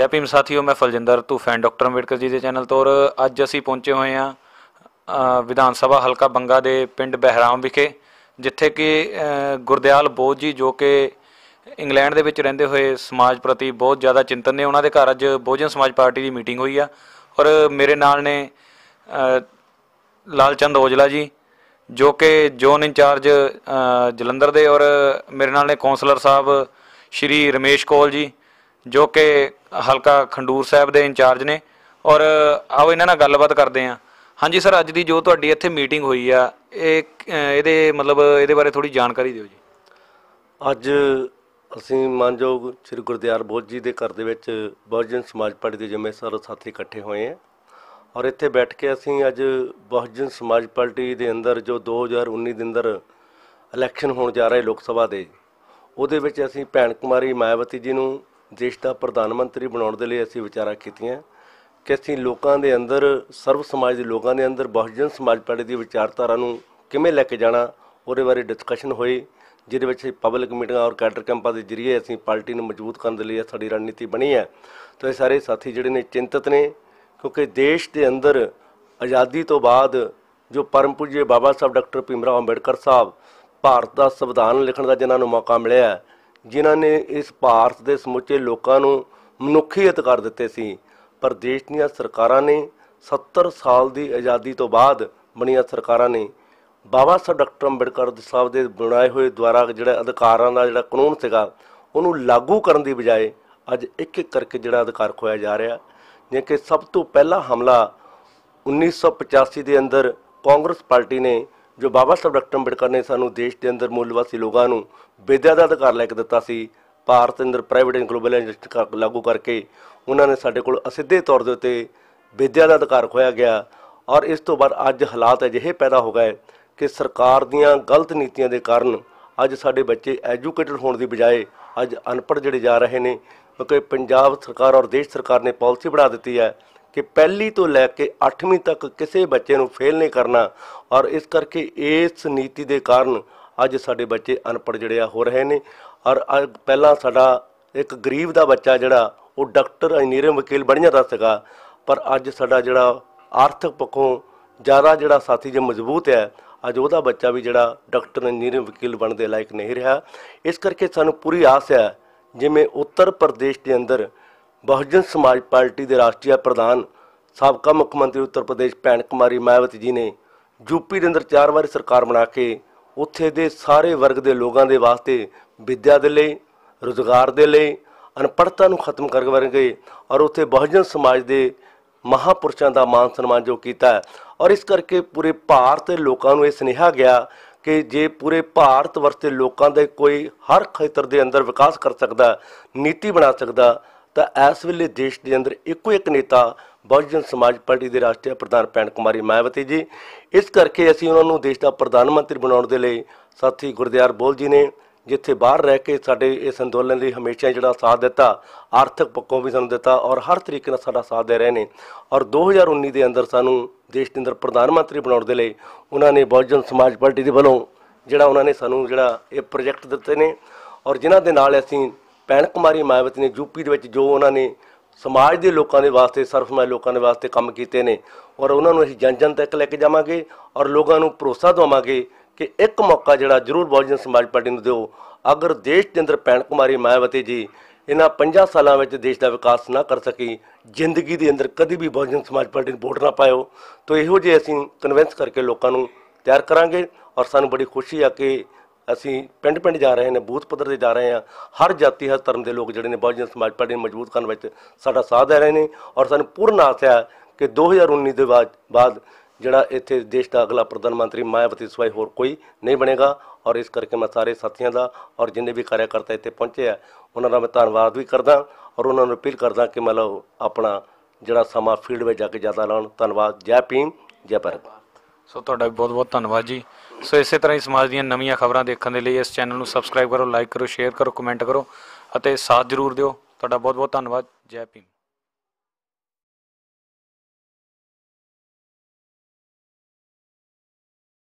ਜੈ ਭੀਮ ਸਾਥੀਓ ਮੈਂ ਫਲਜਿੰਦਰ ਫੈਨ ਡਾਕਟਰ ਅੰਬੇਡਕਰ ਜੀ ਦੇ ਚੈਨਲ ਤੋਂ ਅੱਜ ਅਸੀਂ ਪਹੁੰਚੇ ਹੋਏ ਹਾਂ ਵਿਧਾਨ ਸਭਾ ਹਲਕਾ ਬੰਗਾ ਦੇ ਪਿੰਡ ਬਹਿਰਾਮ ਵਿਖੇ ਜਿੱਥੇ ਕਿ ਗੁਰਦਿਆਲ ਬੋਧ ਜੀ ਜੋ ਕਿ ਇੰਗਲੈਂਡ ਦੇ ਵਿੱਚ ਰਹਿੰਦੇ ਹੋਏ ਸਮਾਜ ਪ੍ਰਤੀ ਬਹੁਤ ਜ਼ਿਆਦਾ ਚਿੰਤਨ ਨੇ ਉਹਨਾਂ ਦੇ ਘਰ ਅੱਜ ਬਹੁਜਨ ਸਮਾਜ ਪਾਰਟੀ ਦੀ ਮੀਟਿੰਗ ਹੋਈ ਆ ਔਰ ਮੇਰੇ ਨਾਲ ਨੇ ਲਾਲਚੰਦ ਔਜਲਾ ਜੀ ਜੋ ਕਿ ਜ਼ੋਨ ਇੰਚਾਰਜ ਜਲੰਧਰ ਦੇ ਔਰ ਮੇਰੇ ਨਾਲ ਨੇ ਕਾਉਂਸਲਰ ਸਾਹਿਬ ਸ਼੍ਰੀ ਰਮੇਸ਼ ਕੋਲ ਜੀ ਜੋ ਕਿ ਹਲਕਾ ਖੰਡੂਰ ਸਾਹਿਬ ਦੇ ਇੰਚਾਰਜ ਨੇ ਔਰ ਆਓ ਇਹਨਾਂ ਨਾਲ ਗੱਲਬਾਤ ਕਰਦੇ ਆਂ ਹਾਂਜੀ ਸਰ ਅੱਜ ਦੀ ਜੋ ਤੁਹਾਡੀ ਇੱਥੇ ਮੀਟਿੰਗ ਹੋਈ ਆ ਇਹ ਇਹਦੇ ਮਤਲਬ ਇਹਦੇ ਬਾਰੇ ਥੋੜੀ ਜਾਣਕਾਰੀ ਦਿਓ ਜੀ ਅੱਜ ਅਸੀਂ ਮਾਨਯੋਗ ਸ੍ਰੀ ਗੁਰਦਿਆਰ ਬੋਧ ਜੀ ਦੇ ਘਰ ਦੇ ਵਿੱਚ ਬਹੁਜਨ ਸਮਾਜ ਪਾਰਟੀ ਦੇ ਜਮੇ ਸਾਰੇ ਸਾਥੀ ਇਕੱਠੇ ਹੋਏ ਆ ਔਰ ਇੱਥੇ ਬੈਠ ਕੇ ਅਸੀਂ ਅੱਜ ਬਹੁਜਨ ਸਮਾਜ ਪਾਰਟੀ ਦੇ ਅੰਦਰ ਜੋ 2019 ਦੇ ਅੰਦਰ ਇਲੈਕਸ਼ਨ ਹੋਣ ਜਾ ਰਹੇ ਲੋਕ ਸਭਾ ਦੇ ਉਹਦੇ ਵਿੱਚ ਅਸੀਂ ਭੈਣ ਕੁਮਾਰੀ ਮਾਇਆਵਤੀ ਜੀ ਨੂੰ ਦੇਸ਼ ਦਾ ਪ੍ਰਧਾਨ ਮੰਤਰੀ ਬਣਾਉਣ ਦੇ ਲਈ ਅਸੀਂ ਵਿਚਾਰਾ ਕੀਤੀਆਂ ਕਿ ਅਸੀਂ ਲੋਕਾਂ ਦੇ ਅੰਦਰ ਸਰਵ ਸਮਾਜ ਦੇ ਲੋਕਾਂ ਦੇ ਅੰਦਰ ਬਹੁਜਨ ਸਮਾਜ ਪਾੜੇ ਦੀ ਵਿਚਾਰਧਾਰਾ ਨੂੰ ਕਿਵੇਂ ਲੈ ਕੇ ਜਾਣਾ ਉਹਦੇ ਬਾਰੇ ਡਿਸਕਸ਼ਨ ਹੋਈ ਜਿਹਦੇ ਵਿੱਚ ਪਬਲਿਕ ਮੀਟਿੰਗਾਂ ਔਰ ਕੈਡਰ ਕੈਂਪਾਂ ਦੇ ਜ਼ਰੀਏ ਅਸੀਂ ਪਾਰਟੀ ਨੂੰ ਮਜ਼ਬੂਤ ਕਰਨ ਦੇ ਲਈ ਸਾਡੀ ਰਣਨੀਤੀ ਬਣੀ ਹੈ ਤਾਂ ਇਹ ਸਾਰੇ ਸਾਥੀ ਜਿਹੜੇ ਨੇ ਚਿੰਤਤ ਨੇ ਕਿਉਂਕਿ ਦੇਸ਼ ਦੇ ਅੰਦਰ ਆਜ਼ਾਦੀ ਤੋਂ ਬਾਅਦ ਜੋ ਪਰਮ ਪੂਜੇ ਬਾਬਾ ਸਾਹਿਬ ਡਾਕਟਰ ਭੀਮ ਰਾਓ ਅੰਬੇਡਕਰ ਸਾਹਿਬ ਭਾਰਤ ਦਾ ਸੰਵਿਧਾਨ ਲਿਖਣ ਦਾ ਜਿਨ੍ਹਾਂ ਨੂੰ ਮੌਕਾ ਮਿਲਿਆ ਜਿਨ੍ਹਾਂ ਨੇ ਇਸ ਭਾਰਤ ਦੇ ਸਮੁੱਚੇ ਲੋਕਾਂ ਨੂੰ ਮਨੁੱਖੀਅਤ ਕਰ ਦਿੱਤੇ ਸੀ ਪਰ ਦੇਸ਼ ਦੀਆਂ ਸਰਕਾਰਾਂ ਨੇ 70 ਸਾਲ ਦੀ ਆਜ਼ਾਦੀ ਤੋਂ ਬਾਅਦ ਬਣੀਆਂ ਸਰਕਾਰਾਂ ਨੇ ਬਾਬਾ ਸਾਹਿਬ ਡਾਕਟਰ ਅੰਬੇਡਕਰ ਸਾਹਿਬ ਦੇ ਬਣਾਏ ਹੋਏ ਦੁਆਰਾ ਜਿਹੜਾ ਅਧਿਕਾਰਾਂ ਦਾ ਜਿਹੜਾ ਕਾਨੂੰਨ ਸੀਗਾ ਉਹਨੂੰ ਲਾਗੂ ਕਰਨ ਦੀ ਬਜਾਏ ਅੱਜ ਇੱਕ ਇੱਕ ਕਰਕੇ ਜਿਹੜਾ ਅਧਿਕਾਰ ਖੋਇਆ ਜਾ ਰਿਹਾ ਜਿਵੇਂ ਕਿ ਸਭ ਤੋਂ ਪਹਿਲਾ ਹਮਲਾ 1985 ਦੇ ਅੰਦਰ ਕਾਂਗਰਸ ਪਾਰਟੀ ਨੇ ਜੋ ਬਾਬਾ ਸਾਹਿਬ ਡਾਕਟਰ ਅੰਬੇਡਕਰ ਨੇ ਸਾਨੂੰ ਦੇਸ਼ ਦੇ ਅੰਦਰ ਮੂਲਵਾਸੀ ਵਾਸੀ ਲੋਕਾਂ ਨੂੰ ਵਿਦਿਆ ਦਾ ਅਧਿਕਾਰ ਲੈ ਕੇ ਦਿੱਤਾ ਸੀ ਭਾਰਤ ਅੰਦਰ ਪ੍ਰਾਈਵੇਟ ਐਂਡ ਗਲੋਬਲ ਇੰਡਸਟਰੀ ਲਾਗੂ ਕਰਕੇ ਉਹਨਾਂ ਨੇ ਸਾਡੇ ਕੋਲ ਅਸਿੱਧੇ ਤੌਰ ਦੇ ਉੱਤੇ ਵਿਦਿਆ ਦਾ ਅਧਿਕਾਰ ਖੋਇਆ ਗਿਆ ਔਰ ਇਸ ਤੋਂ ਬਾਅਦ ਅੱਜ ਹਾਲਾਤ ਅਜਿਹੇ ਪੈਦਾ ਹੋ ਗਏ ਕਿ ਸਰਕਾਰ ਦੀਆਂ ਗਲਤ ਨੀਤੀਆਂ ਦੇ ਕਾਰਨ ਅੱਜ ਸਾਡੇ ਬੱਚੇ ਐਜੂਕੇਟਡ ਹੋਣ ਦੀ ਬਜਾਏ ਅੱਜ ਅਨਪੜ੍ਹ ਜਿਹੜੇ ਜਾ ਰਹੇ ਨੇ ਕਿਉਂਕਿ ਪੰਜਾਬ ਸਰਕਾਰ ਔਰ ਦੇਸ਼ ਸਰਕਾਰ ਨੇ ਪਾਲਿਸੀ ਬਣਾ ਦਿੱਤੀ ਹੈ ਕਿ ਪਹਿਲੀ ਤੋਂ ਲੈ ਕੇ 8ਵੀਂ ਤੱਕ ਕਿਸੇ ਬੱਚੇ ਨੂੰ ਫੇਲ ਨਹੀਂ ਕਰਨਾ ਔਰ ਇਸ ਕਰਕੇ ਇਸ ਨੀਤੀ ਦੇ ਕਾਰਨ ਅੱਜ ਸਾਡੇ ਬੱਚੇ ਅਨਪੜ ਜਿਹੜੇ ਆ ਹੋ ਰਹੇ ਨੇ ਔਰ ਪਹਿਲਾਂ ਸਾਡਾ ਇੱਕ ਗਰੀਬ ਦਾ ਬੱਚਾ ਜਿਹੜਾ ਉਹ ਡਾਕਟਰ ਇੰਜੀਨੀਅਰ ਵਕੀਲ ਬਣ ਜਾਂਦਾ ਸੀਗਾ ਪਰ ਅੱਜ ਸਾਡਾ ਜਿਹੜਾ ਆਰਥਿਕ ਪੱਖੋਂ ਜ਼ਿਆਦਾ ਜਿਹੜਾ ਸਾਥੀ ਜੇ ਮਜ਼ਬੂਤ ਹੈ ਅੱਜ ਉਹਦਾ ਬੱਚਾ ਵੀ ਜਿਹੜਾ ਡਾਕਟਰ ਇੰਜੀਨੀਅਰ ਵਕੀਲ ਬਣ ਦੇ ਲਾਇਕ ਨਹੀਂ ਰਿਹਾ ਇਸ ਕਰਕੇ ਸਾਨੂੰ ਪੂਰੀ ਆਸ ਹੈ ਜਿਵੇਂ ਉੱਤਰ ਪ੍ਰਦੇਸ਼ ਦੇ ਅੰਦਰ ਬਹੁਜਨ ਸਮਾਜ ਪਾਰਟੀ ਦੇ ਰਾਸ਼ਟਰੀ ਪ੍ਰਧਾਨ ਸਾਬਕਾ ਮੁੱਖ ਮੰਤਰੀ ਉੱਤਰ ਪ੍ਰਦੇਸ਼ ਭੈਣ ਕੁਮਾਰੀ ਮਾਇਵਤ ਜੀ ਨੇ ਯੂਪੀ ਦੇ ਅੰਦਰ ਚਾਰ ਵਾਰੀ ਸਰਕਾਰ ਬਣਾ ਕੇ ਉੱਥੇ ਦੇ ਸਾਰੇ ਵਰਗ ਦੇ ਲੋਕਾਂ ਦੇ ਵਾਸਤੇ ਵਿੱਦਿਆ ਦੇ ਲਈ ਰੋਜ਼ਗਾਰ ਦੇ ਲਈ ਅਨਪੜਤਾ ਨੂੰ ਖਤਮ ਕਰਨ ਗਏ ਔਰ ਉੱਥੇ ਬਹੁਜਨ ਸਮਾਜ ਦੇ ਮਹਾਪੁਰਸ਼ਾਂ ਦਾ ਮਾਨ ਸਨਮਾਨ ਜੋ ਕੀਤਾ ਔਰ ਇਸ ਕਰਕੇ ਪੂਰੇ ਭਾਰਤ ਦੇ ਲੋਕਾਂ ਨੂੰ ਇਹ ਸੁਨੇਹਾ ਗਿਆ ਕਿ ਜੇ ਪੂਰੇ ਭਾਰਤ ਵਰਤੇ ਲੋਕਾਂ ਦੇ ਕੋਈ ਹਰ ਖੇਤਰ ਦੇ ਅੰਦਰ ਵਿਕਾਸ ਕਰ ਸਕਦਾ ਨੀਤੀ ਬਣਾ ਸਕਦਾ ਤਾਂ ਇਸ ਵੇਲੇ ਦੇਸ਼ ਦੇ ਅੰਦਰ ਇੱਕੋ ਇੱਕ ਨੇਤਾ ਬਹੁਜਨ ਸਮਾਜ ਪਾਰਟੀ ਦੇ ਰਾਸ਼ਟਰੀ ਪ੍ਰਧਾਨ ਪੈਣ ਕੁਮਾਰੀ ਮਾਇਵਤੀ ਜੀ ਇਸ ਕਰਕੇ ਅਸੀਂ ਉਹਨਾਂ ਨੂੰ ਦੇਸ਼ ਦਾ ਪ੍ਰਧਾਨ ਮੰਤਰੀ ਬਣਾਉਣ ਦੇ ਲਈ ਸਾਥੀ ਗੁਰਦਿਆਰ ਬੋਲ ਜੀ ਨੇ ਜਿੱਥੇ ਬਾਹਰ ਰਹਿ ਕੇ ਸਾਡੇ ਇਸ ਅੰਦੋਲਨ ਲਈ ਹਮੇਸ਼ਾ ਜਿਹੜਾ ਸਾਥ ਦਿੱਤਾ ਆਰਥਿਕ ਪੱਖੋਂ ਵੀ ਸਾਨੂੰ ਦਿੱਤਾ ਔਰ ਹਰ ਤਰੀਕੇ ਨਾਲ ਸਾਡਾ ਸਾਥ ਦੇ ਰਹੇ ਨੇ ਔਰ 2019 ਦੇ ਅੰਦਰ ਸਾਨੂੰ ਦੇਸ਼ ਦੇ ਅੰਦਰ ਪ੍ਰਧਾਨ ਮੰਤਰੀ ਬਣਾਉਣ ਦੇ ਲਈ ਉਹਨਾਂ ਨੇ ਬਹੁਜਨ ਸਮਾਜ ਪਾਰਟੀ ਦੇ ਵੱਲੋਂ ਜਿਹੜਾ ਉਹਨਾਂ ਨੇ ਸਾਨੂੰ ਜਿਹੜਾ ਇਹ ਪ੍ਰੋਜੈਕਟ ਦਿੱਤੇ ਨੇ ਔਰ ਜਿਨ੍ਹਾਂ ਦੇ ਨਾਲ ਅਸੀਂ ਭੈਣ ਕੁਮਾਰੀ ਮਾਇਵਤੀ ਨੇ ਯੂਪੀ ਦੇ ਵਿੱਚ ਜੋ ਉਹਨਾਂ ਨੇ ਸਮਾਜ ਦੇ ਲੋਕਾਂ ਦੇ ਵਾਸਤੇ ਸਰਵਸਮਾਜ ਲੋਕਾਂ ਦੇ ਵਾਸਤੇ ਕੰਮ ਕੀਤੇ ਨੇ ਔਰ ਉਹਨਾਂ ਨੂੰ ਅਸੀਂ ਜਨ-ਜਨ ਤੱਕ ਲੈ ਕੇ ਜਾਵਾਂਗੇ ਔਰ ਲੋਕਾਂ ਨੂੰ ਭਰੋਸਾ ਦਵਾਵਾਂਗੇ ਕਿ ਇੱਕ ਮੌਕਾ ਜਿਹੜਾ ਜ਼ਰੂਰ ਬਹੁਜਨ ਸਮਾਜ ਪਾਰਟੀ ਨੂੰ ਦਿਓ ਅਗਰ ਦੇਸ਼ ਦੇ ਅੰਦਰ ਭੈਣ ਕੁਮਾਰੀ ਮਾਇਵਤੀ ਜੀ ਇਹਨਾਂ 5 ਸਾਲਾਂ ਵਿੱਚ ਦੇਸ਼ ਦਾ ਵਿਕਾਸ ਨਾ ਕਰ ਸਕੀ ਜ਼ਿੰਦਗੀ ਦੇ ਅੰਦਰ ਕਦੀ ਵੀ ਬਹੁਜਨ ਸਮਾਜ ਪਾਰਟੀ ਨੂੰ ਵੋਟ ਨਾ ਪਾਇਓ ਤਾਂ ਇਹੋ ਜੇ ਅਸੀਂ ਕਨਵਿੰਸ ਕਰਕੇ ਲੋਕਾਂ ਨੂੰ ਤਿਆਰ ਕਰਾਂਗੇ ਔਰ ਸਾਨੂੰ ਬੜੀ ਖੁਸ਼ੀ ਆ ਕਿ ਅਸੀਂ ਪਿੰਡ ਪਿੰਡ ਜਾ ਰਹੇ ਨੇ ਬੂਥ ਪੱਧਰ ਤੇ ਜਾ ਰਹੇ ਆ ਹਰ ਜਾਤੀ ਹਰ ਧਰਮ ਦੇ ਲੋਕ ਜਿਹੜੇ ਨੇ ਬਹੁਜਨ ਸਮਾਜ ਪਾਰਟੀ ਨੂੰ ਮਜ਼ਬੂਤ ਕਰਨ ਵਿੱਚ ਸਾਡਾ ਸਾਥ ਦੇ ਰਹੇ ਨੇ ਔਰ ਸਾਨੂੰ ਪੂਰਨ ਆਸ ਹੈ ਕਿ 2019 ਦੇ ਬਾਅਦ ਜਿਹੜਾ ਇੱਥੇ ਦੇਸ਼ ਦਾ ਅਗਲਾ ਪ੍ਰਧਾਨ ਮੰਤਰੀ ਮਾਇਆਵਤੀ ਸਵਾਈ ਹੋਰ ਕੋਈ ਨਹੀਂ ਬਣੇਗਾ ਔਰ ਇਸ ਕਰਕੇ ਮੈਂ ਸਾਰੇ ਸਾਥੀਆਂ ਦਾ ਔਰ ਜਿੰਨੇ ਵੀ ਕਾਰਿਆਕਰਤਾ ਇੱਥੇ ਪਹੁੰਚੇ ਆ ਉਹਨਾਂ ਦਾ ਮੈਂ ਧੰਨਵਾਦ ਵੀ ਕਰਦਾ ਔਰ ਉਹਨਾਂ ਨੂੰ ਅਪੀਲ ਕਰਦਾ ਕਿ ਮਤਲਬ ਆਪਣਾ ਜਿਹੜਾ ਸਮਾਂ ਫੀਲਡ ਵਿੱਚ ਜਾ ਕੇ ਜ਼ਿਆਦਾ ਲਾਉਣ ਧੰਨਵਾਦ ਜੈ ਭੀਮ ਜੈ ਭਾਰਤ ਸੋ ਤੁਹਾਡਾ ਬਹੁਤ ਬਹੁਤ ਧੰਨਵਾਦ ਜੀ ਸੋ ਇਸੇ ਤਰ੍ਹਾਂ ਹੀ ਸਮਾਜ ਦੀਆਂ ਨਵੀਆਂ ਖਬਰਾਂ ਦੇਖਣ ਦੇ ਲਈ ਇਸ ਚੈਨਲ ਨੂੰ ਸਬਸਕ੍ਰਾਈਬ ਕਰੋ ਲਾਈਕ ਕਰੋ ਸ਼ੇਅਰ ਕਰੋ ਕਮੈਂਟ ਕਰੋ ਅਤੇ ਸਾਥ ਜ਼ਰੂਰ ਦਿਓ ਤੁਹਾਡਾ ਬਹੁਤ ਬਹੁਤ ਧੰਨਵਾਦ ਜੈ ਭੀਮ